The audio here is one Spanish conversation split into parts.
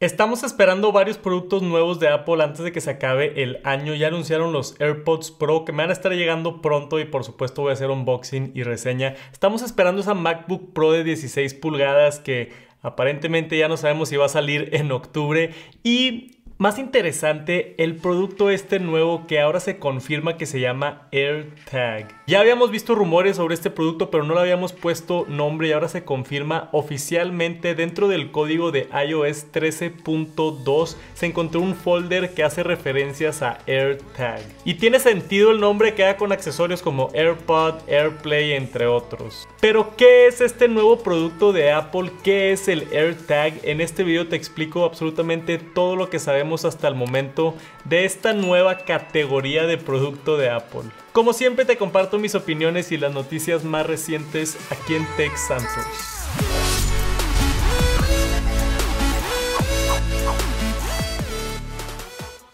Estamos esperando varios productos nuevos de Apple antes de que se acabe el año. Ya anunciaron los AirPods Pro que me van a estar llegando pronto y por supuesto voy a hacer unboxing y reseña. Estamos esperando esa MacBook Pro de 16 pulgadas que aparentemente ya no sabemos si va a salir en octubre y más interesante, el producto este nuevo que ahora se confirma que se llama AirTag. Ya habíamos visto rumores sobre este producto, pero no le habíamos puesto nombre y ahora se confirma oficialmente dentro del código de iOS 13.2 se encontró un folder que hace referencias a AirTag. Y tiene sentido el nombre que haga con accesorios como AirPod, AirPlay, entre otros. Pero, ¿qué es este nuevo producto de Apple? ¿Qué es el AirTag? En este video te explico absolutamente todo lo que sabemos hasta el momento de esta nueva categoría de producto de Apple. Como siempre te comparto mis opiniones y las noticias más recientes aquí en Tech Santos.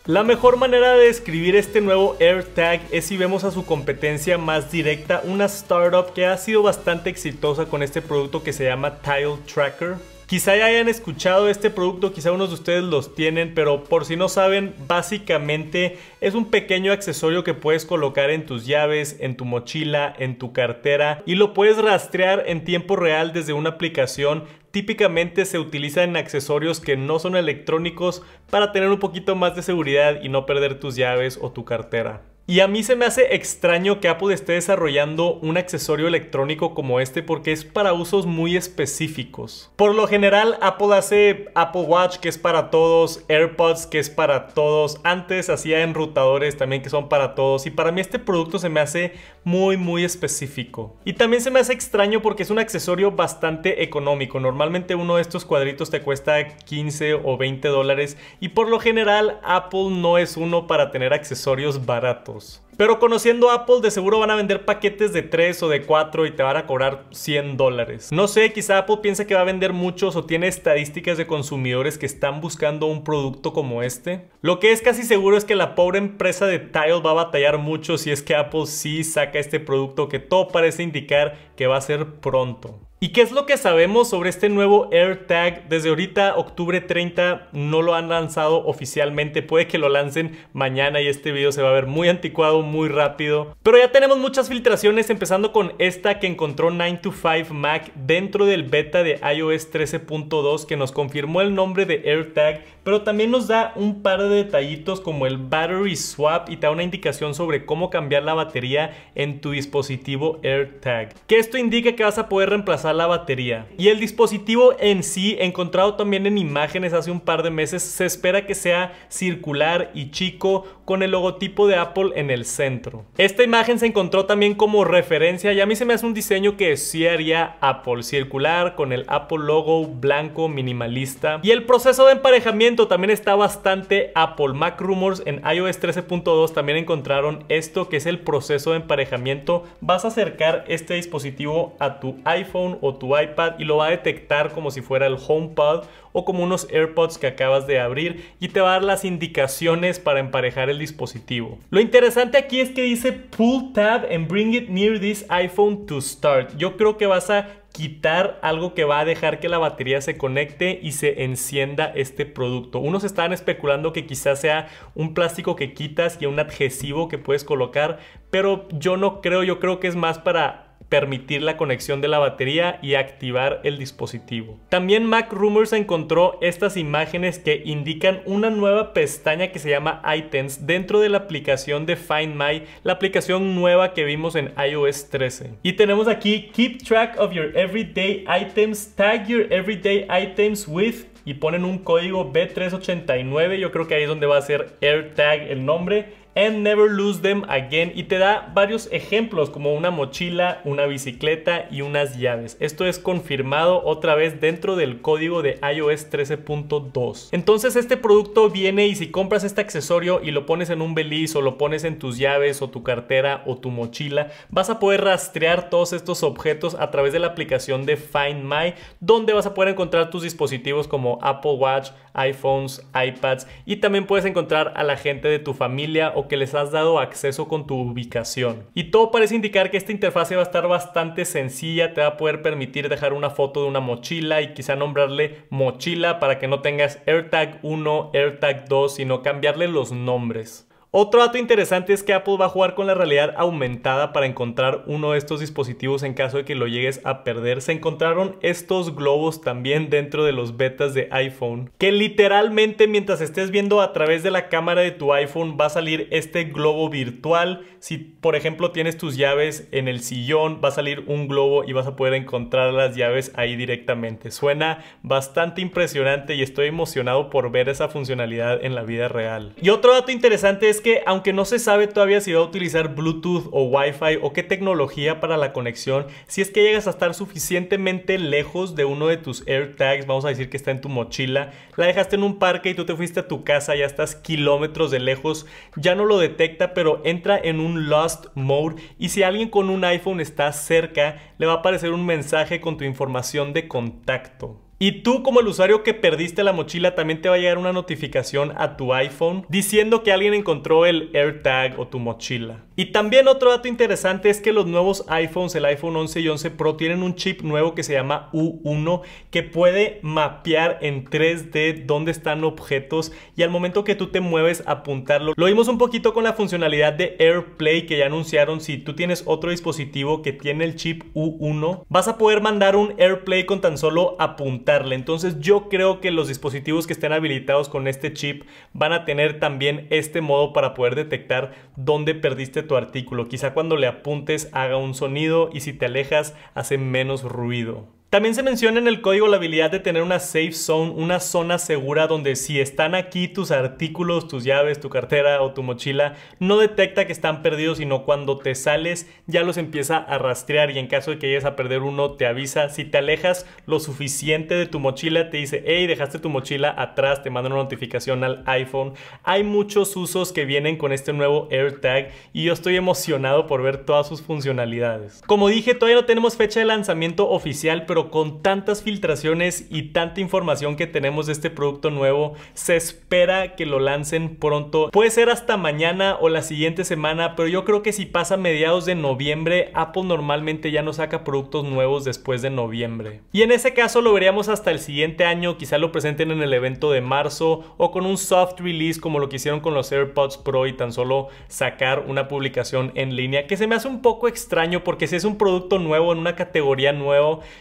La mejor manera de describir este nuevo AirTag es si vemos a su competencia más directa, una startup que ha sido bastante exitosa con este producto que se llama Tile Tracker. Quizá ya hayan escuchado este producto, quizá unos de ustedes los tienen, pero por si no saben, básicamente es un pequeño accesorio que puedes colocar en tus llaves, en tu mochila, en tu cartera y lo puedes rastrear en tiempo real desde una aplicación típicamente se utiliza en accesorios que no son electrónicos para tener un poquito más de seguridad y no perder tus llaves o tu cartera. Y a mí se me hace extraño que Apple esté desarrollando un accesorio electrónico como este porque es para usos muy específicos. Por lo general, Apple hace Apple Watch que es para todos, AirPods que es para todos, antes hacía enrutadores también que son para todos y para mí este producto se me hace muy muy específico. Y también se me hace extraño porque es un accesorio bastante económico. Normalmente uno de estos cuadritos te cuesta 15 o 20 dólares y por lo general Apple no es uno para tener accesorios baratos. Pero conociendo a Apple, de seguro van a vender paquetes de 3 o de 4 y te van a cobrar 100 dólares. No sé, quizá Apple piensa que va a vender muchos o tiene estadísticas de consumidores que están buscando un producto como este. Lo que es casi seguro es que la pobre empresa de Tile va a batallar mucho si es que Apple sí saca este producto que todo parece indicar que va a ser pronto. ¿Y qué es lo que sabemos sobre este nuevo AirTag? Desde ahorita, octubre 30, no lo han lanzado oficialmente. Puede que lo lancen mañana y este video se va a ver muy anticuado, muy rápido. Pero ya tenemos muchas filtraciones, empezando con esta que encontró 9to5Mac dentro del beta de iOS 13.2 que nos confirmó el nombre de AirTag, pero también nos da un par de detallitos como el battery swap y te da una indicación sobre cómo cambiar la batería en tu dispositivo AirTag. Que esto indica que vas a poder reemplazar la batería. Y el dispositivo en sí, encontrado también en imágenes hace un par de meses, se espera que sea circular y chico con el logotipo de Apple en el centro. Esta imagen se encontró también como referencia y a mí se me hace un diseño que sí haría Apple, circular con el Apple logo blanco minimalista. Y el proceso de emparejamiento también está bastante Apple. Mac Rumors en iOS 13.2 también encontraron esto que es el proceso de emparejamiento. Vas a acercar este dispositivo a tu iPhone o tu iPad y lo va a detectar como si fuera el HomePod o como unos AirPods que acabas de abrir y te va a dar las indicaciones para emparejar dispositivo. Lo interesante aquí es que dice pull tab and bring it near this iPhone to start. Yo creo que vas a quitar algo que va a dejar que la batería se conecte y se encienda este producto. Unos estaban especulando que quizás sea un plástico que quitas y un adhesivo que puedes colocar, pero yo no creo, yo creo que es más para permitir la conexión de la batería y activar el dispositivo. También Mac Rumors encontró estas imágenes que indican una nueva pestaña que se llama Items dentro de la aplicación de Find My, la aplicación nueva que vimos en iOS 13. Y tenemos aquí Keep track of your everyday items, tag your everyday items with y ponen un código B389, yo creo que ahí es donde va a ser AirTag el nombre and never lose them again. Y te da varios ejemplos como una mochila, una bicicleta y unas llaves. Esto es confirmado otra vez dentro del código de iOS 13.2. Entonces este producto viene y si compras este accesorio y lo pones en un beliz o lo pones en tus llaves o tu cartera o tu mochila, vas a poder rastrear todos estos objetos a través de la aplicación de Find My, donde vas a poder encontrar tus dispositivos como Apple Watch, iPhones, iPads y también puedes encontrar a la gente de tu familia o que les has dado acceso con tu ubicación. Y todo parece indicar que esta interfaz va a estar bastante sencilla, te va a poder permitir dejar una foto de una mochila y quizá nombrarle mochila para que no tengas AirTag 1, AirTag 2, sino cambiarle los nombres. Otro dato interesante es que Apple va a jugar con la realidad aumentada para encontrar uno de estos dispositivos en caso de que lo llegues a perder. Se encontraron estos globos también dentro de los betas de iPhone, que literalmente mientras estés viendo a través de la cámara de tu iPhone va a salir este globo virtual. Si por ejemplo tienes tus llaves en el sillón, va a salir un globo y vas a poder encontrar las llaves ahí directamente. Suena bastante impresionante y estoy emocionado por ver esa funcionalidad en la vida real. Y otro dato interesante es que aunque no se sabe todavía si va a utilizar Bluetooth o Wi-Fi o qué tecnología para la conexión, si es que llegas a estar suficientemente lejos de uno de tus AirTags, vamos a decir que está en tu mochila, la dejaste en un parque y tú te fuiste a tu casa, ya estás kilómetros de lejos, ya no lo detecta, pero entra en un lost mode y si alguien con un iPhone está cerca, le va a aparecer un mensaje con tu información de contacto. Y tú como el usuario que perdiste la mochila también te va a llegar una notificación a tu iPhone diciendo que alguien encontró el AirTag o tu mochila. Y también otro dato interesante es que los nuevos iPhones, el iPhone 11 y 11 Pro, tienen un chip nuevo que se llama U1 que puede mapear en 3D dónde están objetos y al momento que tú te mueves apuntarlo. Lo vimos un poquito con la funcionalidad de AirPlay que ya anunciaron. Si tú tienes otro dispositivo que tiene el chip U1, vas a poder mandar un AirPlay con tan solo apuntarle. Entonces yo creo que los dispositivos que estén habilitados con este chip van a tener también este modo para poder detectar dónde perdiste tu artículo. Quizá cuando le apuntes haga un sonido y si te alejas hace menos ruido. También se menciona en el código la habilidad de tener una safe zone, una zona segura donde si están aquí tus artículos, tus llaves, tu cartera o tu mochila, no detecta que están perdidos, sino cuando te sales ya los empieza a rastrear y en caso de que llegues a perder uno te avisa. Si te alejas lo suficiente de tu mochila, te dice, hey, dejaste tu mochila atrás, te manda una notificación al iPhone. Hay muchos usos que vienen con este nuevo AirTag y yo estoy emocionado por ver todas sus funcionalidades. Como dije, todavía no tenemos fecha de lanzamiento oficial, pero con tantas filtraciones y tanta información que tenemos de este producto nuevo, se espera que lo lancen pronto. Puede ser hasta mañana o la siguiente semana, pero yo creo que si pasa mediados de noviembre, Apple normalmente ya no saca productos nuevos después de noviembre. Y en ese caso lo veríamos hasta el siguiente año, quizá lo presenten en el evento de marzo o con un soft release como lo que hicieron con los AirPods Pro y tan solo sacar una publicación en línea, que se me hace un poco extraño porque si es un producto nuevo en una categoría nueva,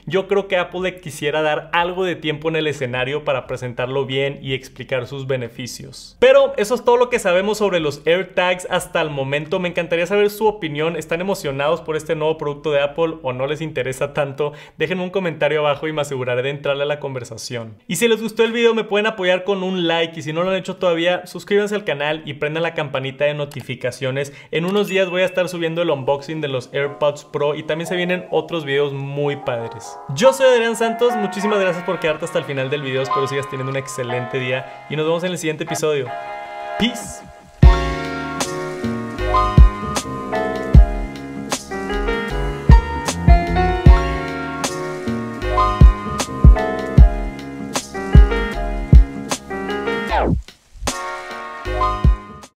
yo creo que Apple le quisiera dar algo de tiempo en el escenario para presentarlo bien y explicar sus beneficios. Pero eso es todo lo que sabemos sobre los AirTags hasta el momento. Me encantaría saber su opinión. ¿Están emocionados por este nuevo producto de Apple o no les interesa tanto? Déjenme un comentario abajo y me aseguraré de entrarle a la conversación. Y si les gustó el video me pueden apoyar con un like y si no lo han hecho todavía, suscríbanse al canal y prendan la campanita de notificaciones. En unos días voy a estar subiendo el unboxing de los AirPods Pro y también se vienen otros videos muy padres. Yo soy Adrián Santos, muchísimas gracias por quedarte hasta el final del video, espero sigas teniendo un excelente día y nos vemos en el siguiente episodio. Peace.